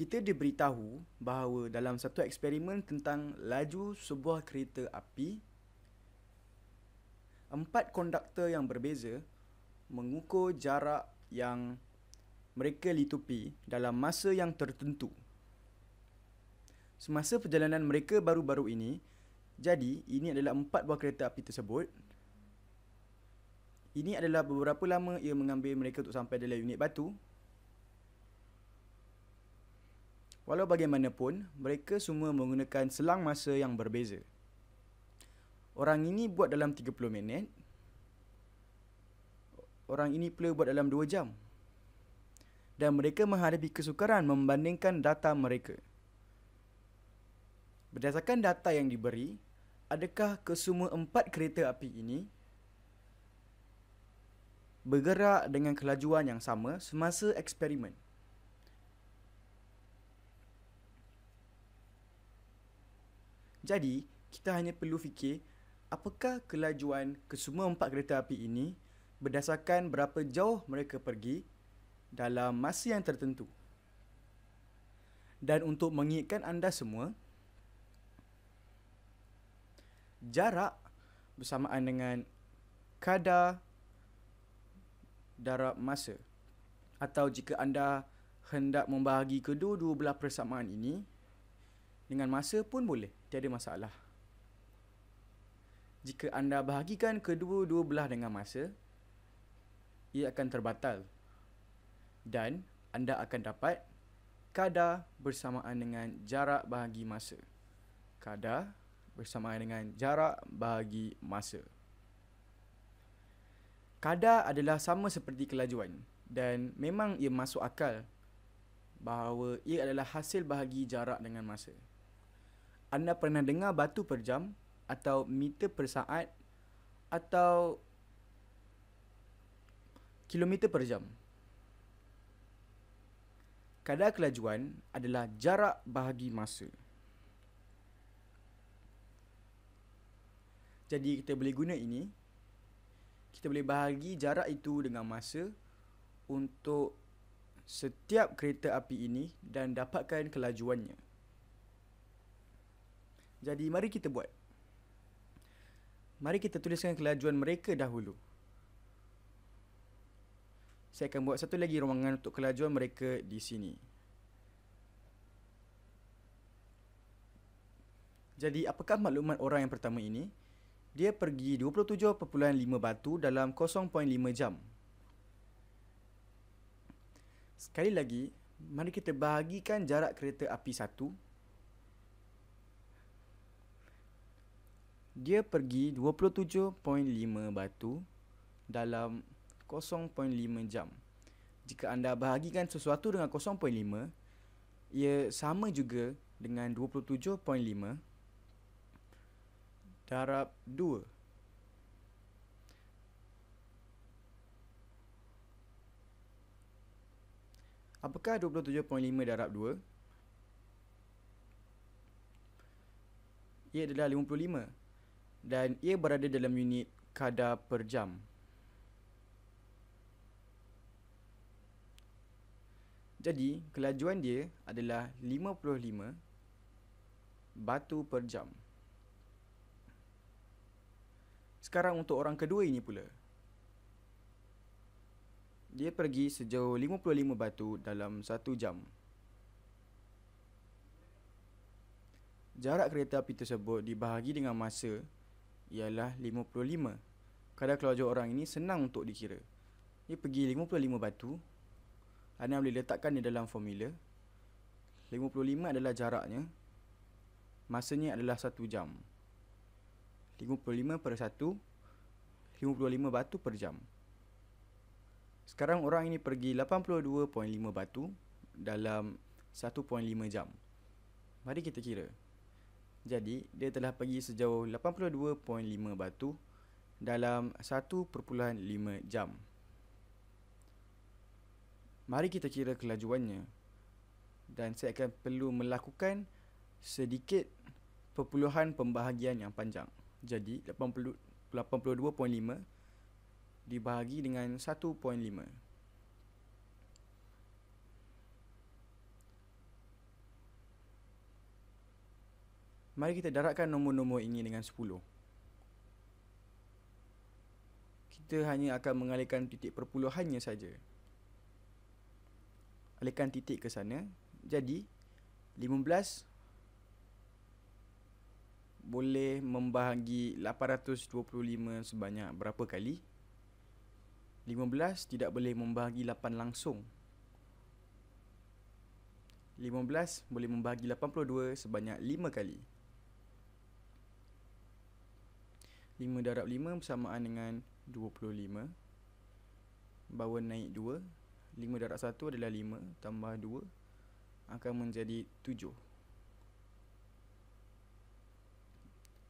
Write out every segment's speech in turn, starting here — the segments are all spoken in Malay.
kita diberitahu bahawa dalam satu eksperimen tentang laju sebuah kereta api, empat konduktor yang berbeza mengukur jarak yang mereka litupi dalam masa yang tertentu. Semasa perjalanan mereka baru-baru ini, jadi ini adalah empat buah kereta api tersebut. Ini adalah beberapa lama ia mengambil mereka untuk sampai dalam unit batu Walau bagaimanapun, mereka semua menggunakan selang masa yang berbeza. Orang ini buat dalam 30 minit. Orang ini pula buat dalam 2 jam. Dan mereka menghadapi kesukaran membandingkan data mereka. Berdasarkan data yang diberi, adakah kesemua empat kereta api ini bergerak dengan kelajuan yang sama semasa eksperimen? Jadi, kita hanya perlu fikir apakah kelajuan kesemua empat kereta api ini berdasarkan berapa jauh mereka pergi dalam masa yang tertentu. Dan untuk mengingatkan anda semua, jarak bersamaan dengan kadar darab masa atau jika anda hendak membahagi kedua-dua belah persamaan ini dengan masa pun boleh. Tiada masalah. Jika anda bahagikan kedua-dua belah dengan masa, ia akan terbatal dan anda akan dapat kadar bersamaan dengan jarak bahagi masa. Kadar bersamaan dengan jarak bahagi masa. Kadar adalah sama seperti kelajuan dan memang ia masuk akal bahawa ia adalah hasil bahagi jarak dengan masa anda pernah dengar batu per jam atau meter per saat atau kilometer per jam. Kadar kelajuan adalah jarak bahagi masa. Jadi kita boleh guna ini. Kita boleh bahagi jarak itu dengan masa untuk setiap kereta api ini dan dapatkan kelajuannya. Jadi mari kita buat. Mari kita tuliskan kelajuan mereka dahulu. Saya akan buat satu lagi ruangan untuk kelajuan mereka di sini. Jadi apakah maklumat orang yang pertama ini? Dia pergi 27.5 batu dalam 0.5 jam. Sekali lagi, mari kita bahagikan jarak kereta api satu. dia pergi 27.5 batu dalam 0.5 jam. Jika anda bahagikan sesuatu dengan 0.5, ia sama juga dengan 27.5 darab 2. Apakah 27.5 darab 2? Ia adalah 55 dan ia berada dalam unit kadar per jam. Jadi, kelajuan dia adalah 55 batu per jam. Sekarang untuk orang kedua ini pula. Dia pergi sejauh 55 batu dalam satu jam. Jarak kereta api tersebut dibahagi dengan masa ialah 55. Kadar kelajuan orang ini senang untuk dikira. Dia pergi 55 batu. Anda boleh letakkan di dalam formula. 55 adalah jaraknya. Masanya adalah 1 jam. 55 per 1. 55 batu per jam. Sekarang orang ini pergi 82.5 batu dalam 1.5 jam. Mari kita kira. 82.5 jadi, dia telah pergi sejauh 82.5 batu dalam 1.5 jam. Mari kita kira kelajuannya. Dan saya akan perlu melakukan sedikit perpuluhan pembahagian yang panjang. Jadi, 82.5 dibahagi dengan 1.5. Mari kita daratkan nombor-nombor ini dengan 10. Kita hanya akan mengalihkan titik perpuluhannya saja. Alihkan titik ke sana. Jadi, 15 boleh membahagi 825 sebanyak berapa kali? 15 tidak boleh membahagi 8 langsung. 15 boleh membahagi 82 sebanyak 5 kali. 5 darab 5 persamaan dengan 25 Bawa naik 2 5 darab 1 adalah 5 Tambah 2 Akan menjadi 7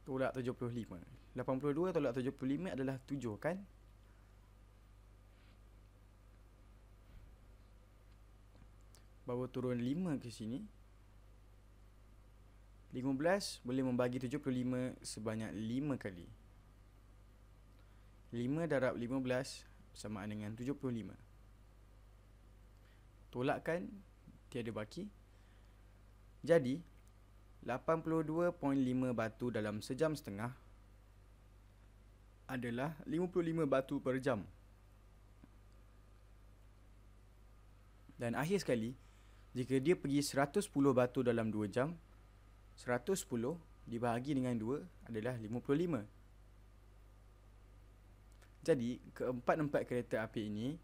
Tolak 75 82 tolak 75 adalah 7 kan? Bawa turun 5 ke sini 15 boleh membagi 75 sebanyak 5 kali 5 darab 15 sama dengan 75. Tolakkan tiada baki. Jadi 82.5 batu dalam sejam setengah adalah 55 batu per jam. Dan akhir sekali, jika dia pergi 110 batu dalam 2 jam, 110 dibahagi dengan 2 adalah 55. Jadi, keempat-empat kereta api ini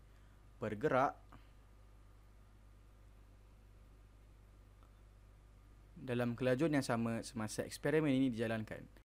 bergerak dalam kelajuan yang sama semasa eksperimen ini dijalankan.